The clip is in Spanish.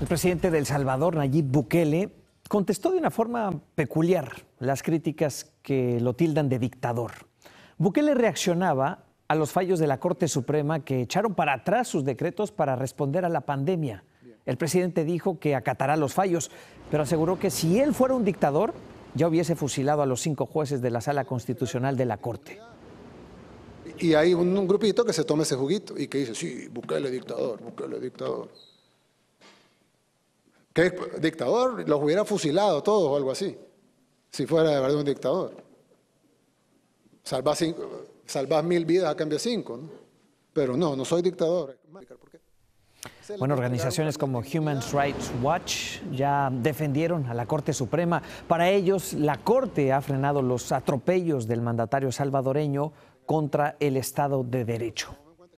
El presidente del El Salvador, Nayib Bukele, contestó de una forma peculiar las críticas que lo tildan de dictador. Bukele reaccionaba a los fallos de la Corte Suprema que echaron para atrás sus decretos para responder a la pandemia. El presidente dijo que acatará los fallos, pero aseguró que si él fuera un dictador, ya hubiese fusilado a los cinco jueces de la Sala Constitucional de la Corte. Y hay un, un grupito que se toma ese juguito y que dice, sí, Bukele dictador, Bukele dictador. Que dictador los hubiera fusilado todos o algo así, si fuera de verdad un dictador. Salvas mil vidas a cambio de cinco, ¿no? Pero no, no soy dictador. Bueno, organizaciones como Human Rights Watch ya defendieron a la Corte Suprema. Para ellos, la Corte ha frenado los atropellos del mandatario salvadoreño contra el Estado de Derecho.